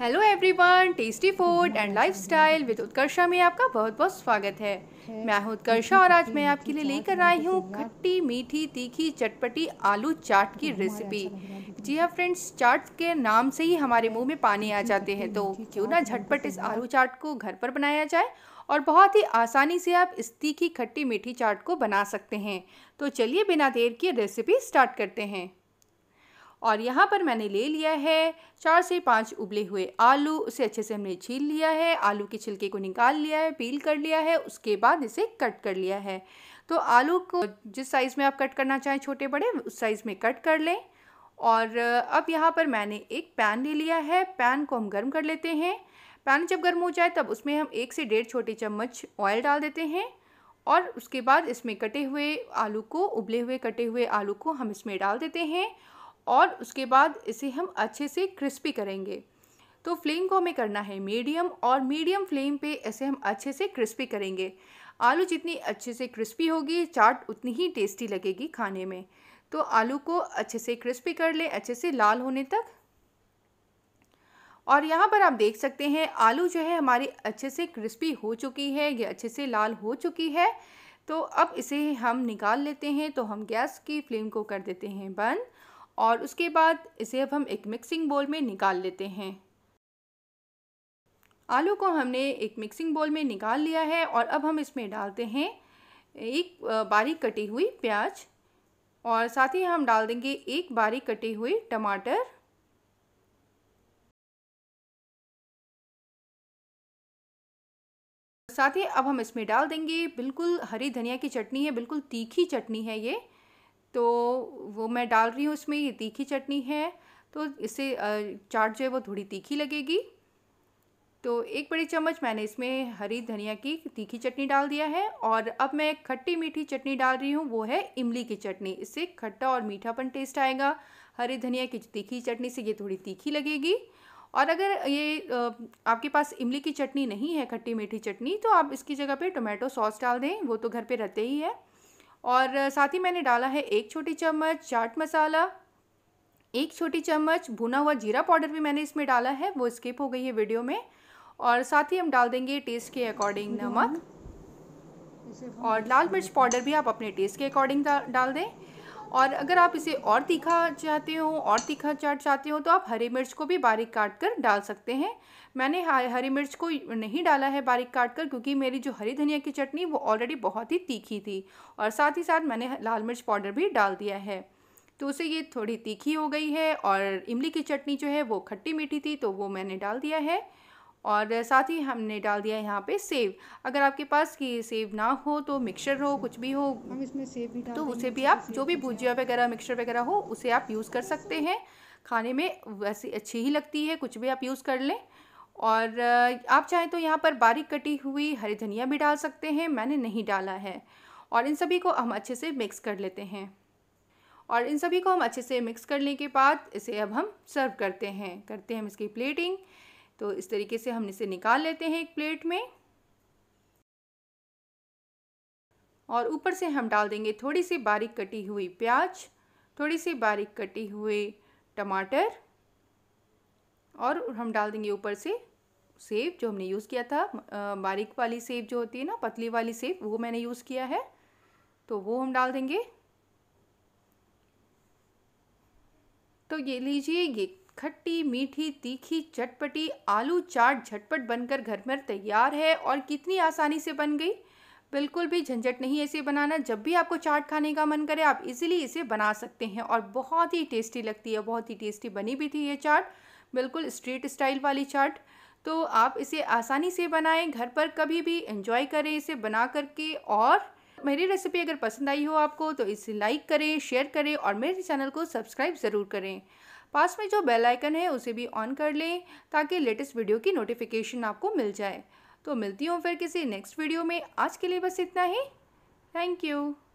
hello everyone tasty food and lifestyle with Utkarsha में आपका बहुत बहुत स्वागत है मैं हूं उत्कर्षा और आज मैं आपके लिए लेकर आई हूं खट्टी मीठी तीखी चटपटी आलू चाट की रेसिपी जी हाँ फ्रेंड्स चाट के नाम से ही हमारे मुंह में पानी आ जाते हैं तो क्यों ना झटपट इस आलू चाट को घर पर बनाया जाए और बहुत ही आसानी से आप इस तीखी खट्टी मीठी चाट को बना सकते हैं तो चलिए बिना देर की रेसिपी स्टार्ट करते हैं और यहाँ पर मैंने ले लिया है चार से पाँच उबले हुए आलू उसे अच्छे से हमने छील लिया है आलू के छिलके को निकाल लिया है पील कर लिया है उसके बाद इसे कट कर लिया है तो आलू को जिस साइज़ में आप कट करना चाहें छोटे बड़े उस साइज़ में कट कर लें और अब यहाँ पर मैंने एक पैन ले लिया है पैन को हम गर्म कर लेते हैं पैन जब गर्म हो जाए तब उसमें हम एक से डेढ़ छोटे चम्मच ऑयल डाल देते हैं और उसके बाद इसमें कटे हुए आलू को उबले हुए कटे हुए आलू को हम इसमें डाल देते हैं और उसके बाद इसे हम अच्छे से क्रिस्पी करेंगे तो फ्लेम को हमें करना है मीडियम और मीडियम फ्लेम पे इसे हम अच्छे से क्रिस्पी करेंगे आलू जितनी अच्छे से क्रिस्पी होगी चाट उतनी ही टेस्टी लगेगी खाने में तो आलू को अच्छे से क्रिस्पी कर लें अच्छे से लाल होने तक और यहाँ पर आप देख सकते हैं आलू जो है हमारी अच्छे से क्रिस्पी हो चुकी है ये अच्छे से लाल हो चुकी है तो अब इसे हम निकाल लेते हैं तो हम गैस की फ्लेम को कर देते हैं बंद और उसके बाद इसे अब हम एक मिक्सिंग बोल में निकाल लेते हैं आलू को हमने एक मिक्सिंग बोल में निकाल लिया है और अब हम इसमें डालते हैं एक बारीक कटी हुई प्याज और साथ ही हम डाल देंगे एक बारीक कटे हुए टमाटर साथ ही अब हम इसमें डाल देंगे बिल्कुल हरी धनिया की चटनी है बिल्कुल तीखी चटनी है ये तो वो मैं डाल रही हूँ उसमें ये तीखी चटनी है तो इससे चाट जो है वो थोड़ी तीखी लगेगी तो एक बड़ी चम्मच मैंने इसमें हरी धनिया की तीखी चटनी डाल दिया है और अब मैं खट्टी मीठी चटनी डाल रही हूँ वो है इमली की चटनी इससे खट्टा और मीठापन टेस्ट आएगा हरी धनिया की तीखी चटनी से ये थोड़ी तीखी लगेगी और अगर ये आपके पास इमली की चटनी नहीं है खट्टी मीठी चटनी तो आप इसकी जगह पे टोमेटो सॉस डाल दें वो तो घर पे रहते ही है और साथ ही मैंने डाला है एक छोटी चम्मच चाट मसाला एक छोटी चम्मच भुना हुआ जीरा पाउडर भी मैंने इसमें डाला है वो स्किप हो गई है वीडियो में और साथ ही हम डाल देंगे टेस्ट के अकॉर्डिंग नमक और लाल मिर्च पाउडर भी आप अपने टेस्ट के अकॉर्डिंग डाल दें और अगर आप इसे और तीखा चाहते हो और तीखा चाट चाहते हो तो आप हरी मिर्च को भी बारीक काट कर डाल सकते हैं मैंने हरी मिर्च को नहीं डाला है बारीक काट कर क्योंकि मेरी जो हरी धनिया की चटनी वो ऑलरेडी बहुत ही तीखी थी और साथ ही साथ मैंने लाल मिर्च पाउडर भी डाल दिया है तो उसे ये थोड़ी तीखी हो गई है और इमली की चटनी जो है वो खट्टी मीठी थी तो वो मैंने डाल दिया है और साथ ही हमने डाल दिया यहाँ पे सेव अगर आपके पास कि सेव ना हो तो मिक्सर हो कुछ भी हो हम इसमें सेव भी तो उसे भी आप जो भी भुजिया वगैरह मिक्सर वगैरह हो उसे आप यूज़ कर सकते हैं खाने में वैसे अच्छी ही लगती है कुछ भी आप यूज़ कर लें और आप चाहें तो यहाँ पर बारीक कटी हुई हरी धनिया भी डाल सकते हैं मैंने नहीं डाला है और इन सभी को हम अच्छे से मिक्स कर लेते हैं और इन सभी को हम अच्छे से मिक्स करने के बाद इसे अब हम सर्व करते हैं करते हैं हम इसकी प्लेटिंग तो इस तरीके से हम इसे निकाल लेते हैं एक प्लेट में और ऊपर से हम डाल देंगे थोड़ी सी बारीक कटी हुई प्याज थोड़ी सी बारीक कटी हुए टमाटर और हम डाल देंगे ऊपर से सेब जो हमने यूज़ किया था बारीक वाली सेब जो होती है ना पतली वाली सेब वो मैंने यूज़ किया है तो वो हम डाल देंगे तो ये लीजिए ये खट्टी मीठी तीखी चटपटी आलू चाट झटपट बनकर घर में तैयार है और कितनी आसानी से बन गई बिल्कुल भी झंझट नहीं ऐसे बनाना जब भी आपको चाट खाने का मन करे आप इजीली इसे बना सकते हैं और बहुत ही टेस्टी लगती है बहुत ही टेस्टी बनी भी थी ये चाट बिल्कुल स्ट्रीट स्टाइल वाली चाट तो आप इसे आसानी से बनाएं घर पर कभी भी एंजॉय करें इसे बना करके और मेरी रेसिपी अगर पसंद आई हो आपको तो इसे लाइक करें शेयर करें और मेरे चैनल को सब्सक्राइब ज़रूर करें पास में जो बेल आइकन है उसे भी ऑन कर लें ताकि लेटेस्ट वीडियो की नोटिफिकेशन आपको मिल जाए तो मिलती हूँ फिर किसी नेक्स्ट वीडियो में आज के लिए बस इतना ही थैंक यू